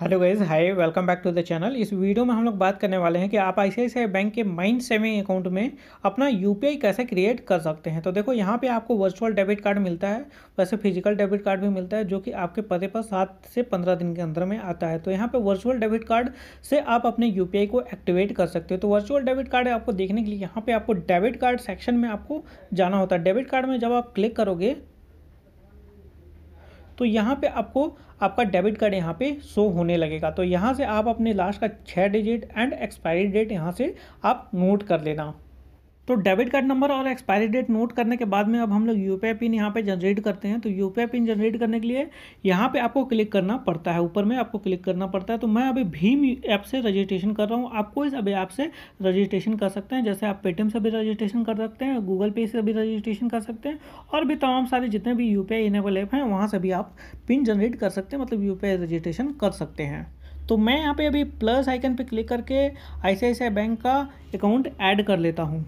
hello guys hi welcome back to the channel इस video में हम लोग बात करने वाले हैं कि आप ऐसे बैंक के माइंड सेविंग अकाउंट में अपना यूपीआई कैसे क्रिएट कर सकते हैं तो देखो यहाँ पे आपको वर्चुअल डेबिट कार्ड मिलता है वैसे फिजिकल डेबिट कार्ड भी मिलता है जो कि आपके पते पर सात से पंद्रह दिन के अंदर में आता है तो यहाँ पर वर्चुअल डेबिट कार्ड से आप अपने यू को एक्टिवेट कर सकते हो तो वर्चुअल डेबिट कार्ड आपको देखने के लिए यहाँ पर आपको डेबिट कार्ड सेक्शन में आपको जाना होता है डेबिट कार्ड में जब आप क्लिक करोगे तो यहाँ पे आपको आपका डेबिट कार्ड यहाँ पे शो होने लगेगा तो यहाँ से आप अपने लास्ट का छः डिजिट एंड एक्सपायरी डेट यहाँ से आप नोट कर लेना तो डेबिट कार्ड नंबर और एक्सपायरी डेट नोट करने के बाद में अब हम लोग यू पिन यहाँ पे जनरेट करते हैं तो यू पिन जनरेट करने के लिए यहाँ पे आपको क्लिक करना पड़ता है ऊपर में आपको क्लिक करना पड़ता है तो मैं अभी भीम ऐप से रजिस्ट्रेशन कर रहा हूँ आपको इस अभी ऐप से रजिस्ट्रेशन कर सकते हैं जैसे आप पेटीएम से भी रजिस्ट्रेशन कर सकते हैं गूगल पे से भी रजिस्ट्रेशन कर सकते हैं और भी तमाम सारे जितने भी यू पी ऐप हैं वहाँ से भी आप पिन जनरेट कर सकते हैं मतलब यू रजिस्ट्रेशन कर सकते हैं तो मैं यहाँ पे अभी प्लस आइकन पे क्लिक करके आई बैंक का अकाउंट ऐड कर लेता हूँ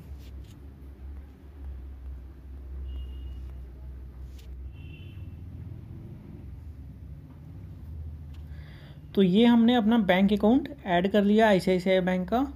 तो ये हमने अपना बैंक अकाउंट ऐड कर लिया आई बैंक का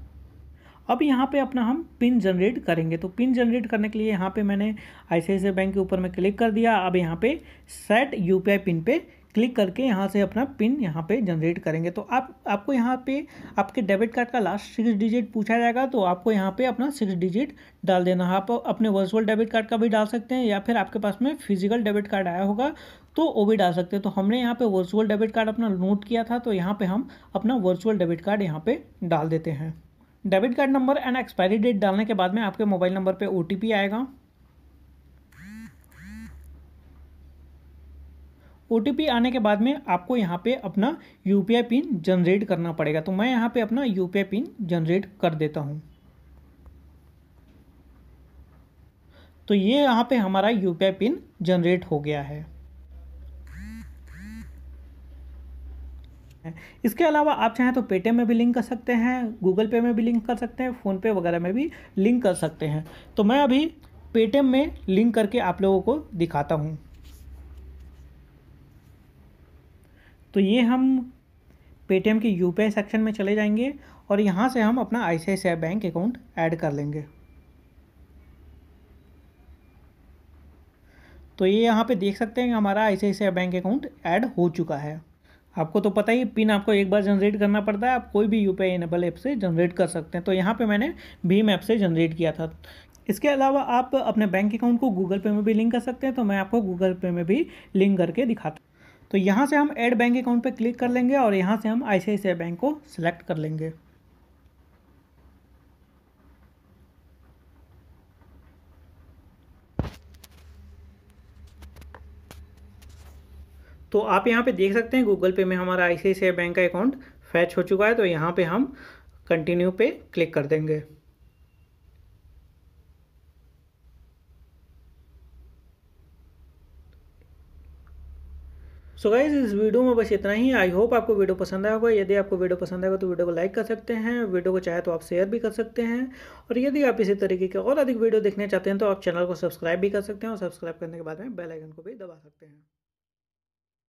अब यहाँ पे अपना हम पिन जनरेट करेंगे तो पिन जनरेट करने के लिए यहाँ पे मैंने आई बैंक के ऊपर में क्लिक कर दिया अब यहाँ पे सेट यू पिन पे क्लिक करके यहाँ से अपना पिन यहाँ पे जनरेट करेंगे तो आप आपको यहाँ पे आपके डेबिट कार्ड का लास्ट सिक्स डिजिट पूछा जाएगा तो आपको यहाँ पे अपना सिक्स डिजिट डाल देना आप अपने वर्चुअल डेबिट कार्ड का भी डाल सकते हैं या फिर आपके पास में फिजिकल डेबिट कार्ड आया होगा तो वो भी डाल सकते हैं तो हमने यहाँ पे वर्चुअल डेबिट कार्ड अपना नोट किया था तो यहाँ पे हम अपना वर्चुअल डेबिट कार्ड यहाँ पे डाल देते हैं debit card number and expiry date डालने के बाद में आपके मोबाइल नंबर पे ओ आएगा ओ आने के बाद में आपको यहाँ पे अपना यू पिन जनरेट करना पड़ेगा तो मैं यहाँ पे अपना यू पिन जनरेट कर देता हूँ तो ये यहाँ पे हमारा यू पिन जनरेट हो गया है इसके अलावा आप चाहें तो पेटीएम में भी लिंक कर सकते हैं गूगल पे में भी लिंक कर सकते हैं फ़ोनपे वगैरह में भी लिंक कर सकते हैं तो मैं अभी पेटीएम में लिंक करके आप लोगों को दिखाता हूँ तो ये हम पेटीएम के यू सेक्शन में चले जाएंगे और यहाँ से हम अपना आई बैंक अकाउंट ऐड कर लेंगे तो ये यहाँ पे देख सकते हैं कि हमारा आई बैंक अकाउंट ऐड हो चुका है आपको तो पता ही पिन आपको एक बार जनरेट करना पड़ता है आप कोई भी यू इनेबल ऐप से जनरेट कर सकते हैं तो यहाँ पे मैंने भीम ऐप से जनरेट किया था इसके अलावा आप अपने बैंक अकाउंट को गूगल पे में भी लिंक कर सकते हैं तो मैं आपको गूगल पे में भी लिंक करके दिखाता हूँ तो यहाँ से हम ऐड बैंक अकाउंट पे क्लिक कर लेंगे और यहाँ से हम आई बैंक को सिलेक्ट कर लेंगे तो आप यहाँ पे देख सकते हैं गूगल पे में हमारा आई बैंक का अकाउंट फैच हो चुका है तो यहाँ पे हम कंटिन्यू पे क्लिक कर देंगे सो so गाइज इस वीडियो में बस इतना ही आई होप आपको वीडियो पसंद आया होगा यदि आपको वीडियो पसंद आएगा तो वीडियो को लाइक कर सकते हैं वीडियो को चाहे तो आप शेयर भी कर सकते हैं और यदि आप इसी तरीके के और अधिक वीडियो देखना चाहते हैं तो आप चैनल को सब्सक्राइब भी कर सकते हैं और सब्सक्राइब करने के बाद में बेल आइकन को भी दबा सकते हैं